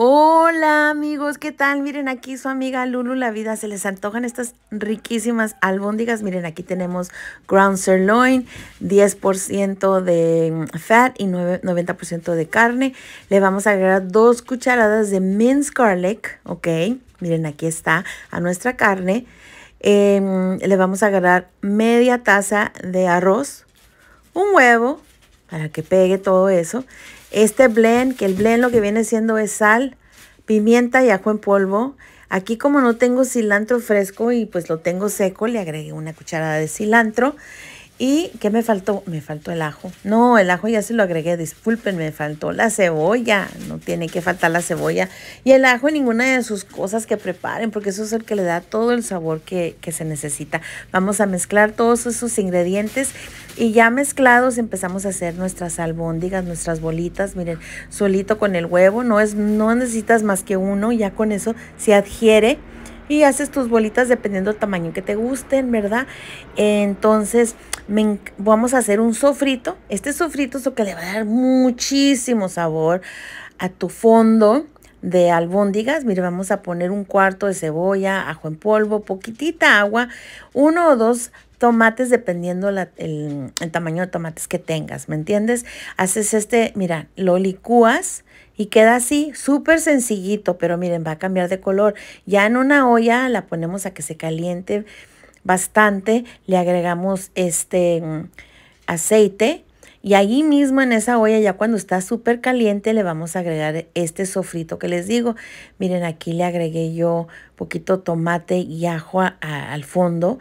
Hola amigos, ¿qué tal? Miren aquí su amiga Lulu La Vida. Se les antojan estas riquísimas albóndigas. Miren, aquí tenemos ground sirloin, 10% de mm, fat y 90% de carne. Le vamos a agregar dos cucharadas de minced garlic, ¿ok? Miren, aquí está a nuestra carne. Em, le vamos a agarrar media taza de arroz, un huevo para que pegue todo eso este blend, que el blend lo que viene siendo es sal, pimienta y ajo en polvo. Aquí como no tengo cilantro fresco y pues lo tengo seco, le agregué una cucharada de cilantro. ¿Y qué me faltó? Me faltó el ajo. No, el ajo ya se lo agregué, disculpen, me faltó la cebolla. No tiene que faltar la cebolla. Y el ajo en ninguna de sus cosas que preparen, porque eso es el que le da todo el sabor que, que se necesita. Vamos a mezclar todos esos ingredientes y ya mezclados empezamos a hacer nuestras albóndigas, nuestras bolitas, miren, solito con el huevo, no, es, no necesitas más que uno, ya con eso se adhiere y haces tus bolitas dependiendo del tamaño que te gusten, ¿verdad? Entonces, vamos a hacer un sofrito. Este sofrito es lo que le va a dar muchísimo sabor a tu fondo de albóndigas. Miren, vamos a poner un cuarto de cebolla, ajo en polvo, poquitita agua, uno o dos tomates dependiendo la, el, tamaño de tomates que tengas, ¿me entiendes? Haces este, mira, lo licúas y queda así, súper sencillito, pero miren, va a cambiar de color. Ya en una olla la ponemos a que se caliente bastante, le agregamos este mm, aceite y ahí mismo en esa olla, ya cuando está súper caliente, le vamos a agregar este sofrito que les digo. Miren, aquí le agregué yo poquito tomate y ajo al fondo,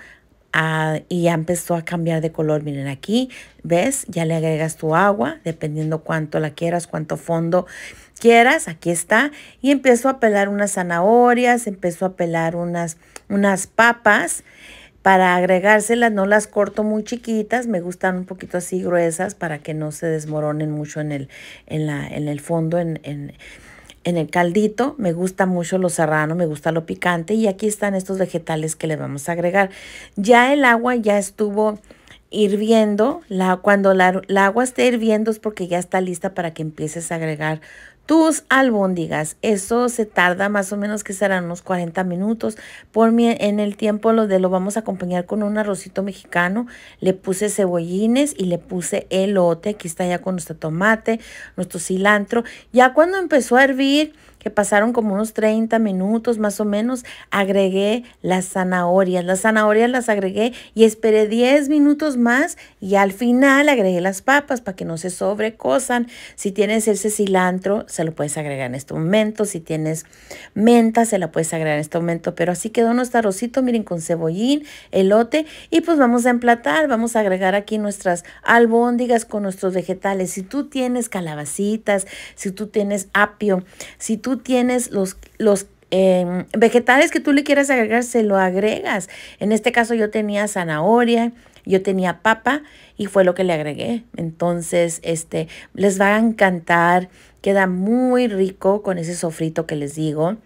y ya empezó a cambiar de color. Miren aquí, ¿ves? Ya le agregas tu agua, dependiendo cuánto la quieras, cuánto fondo quieras. Aquí está. Y empezó a pelar unas zanahorias, empezó a pelar unas, unas papas. Para agregárselas no las corto muy chiquitas, me gustan un poquito así gruesas para que no se desmoronen mucho en el, en el fondo, en en el caldito. Me gusta mucho lo serrano, me gusta lo picante. Y aquí están estos vegetales que le vamos a agregar. Ya el agua ya estuvo hirviendo. La, cuando la agua esté hirviendo es porque ya está lista para que empieces a agregar tus albóndigas. Eso se tarda más o menos que serán unos 40 minutos. Por mí, en el tiempo lo de lo vamos a acompañar con un arrocito mexicano. Le puse cebollines y le puse elote. Aquí está ya con nuestro tomate, nuestro cilantro. Ya cuando empezó a hervir, pasaron como unos 30 minutos más o menos, agregué las zanahorias. Las zanahorias las agregué y esperé 10 minutos más y al final agregué las papas para que no se sobrecosan. Si tienes ese cilantro, se lo puedes agregar en este momento. Si tienes menta, se la puedes agregar en este momento. Pero así quedó nuestro arrocito, miren, con cebollín, elote y pues vamos a emplatar. Vamos a agregar aquí nuestras albóndigas con nuestros vegetales. Si tú tienes calabacitas, si tú tienes apio, si tú tienes los, los em, vegetales que tú le quieras agregar, se lo agregas. En este caso yo tenía zanahoria, yo tenía papa y fue lo que le agregué. Entonces, este, les va a encantar. Queda muy rico con ese sofrito que les digo.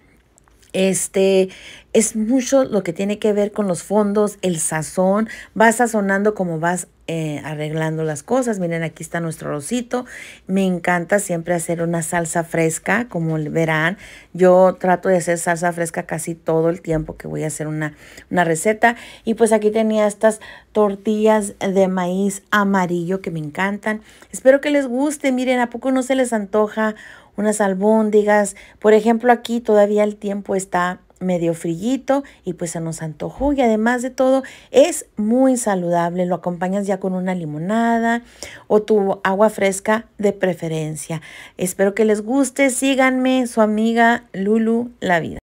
Este es mucho lo que tiene que ver con los fondos, el sazón. Vas sazonando como vas eh, arreglando las cosas. Miren, aquí está nuestro rosito. Me encanta siempre hacer una salsa fresca, como verán. Yo trato de hacer salsa fresca casi todo el tiempo que voy a hacer una, una receta. Y pues aquí tenía estas tortillas de maíz amarillo que me encantan. Espero que les guste. Miren, ¿a poco no se les antoja unas albóndigas. Por ejemplo, aquí todavía el tiempo está medio frillito y pues se nos antojó y además de todo es muy saludable, lo acompañas ya con una limonada o tu agua fresca de preferencia. Espero que les guste, síganme, su amiga Lulu La Vida.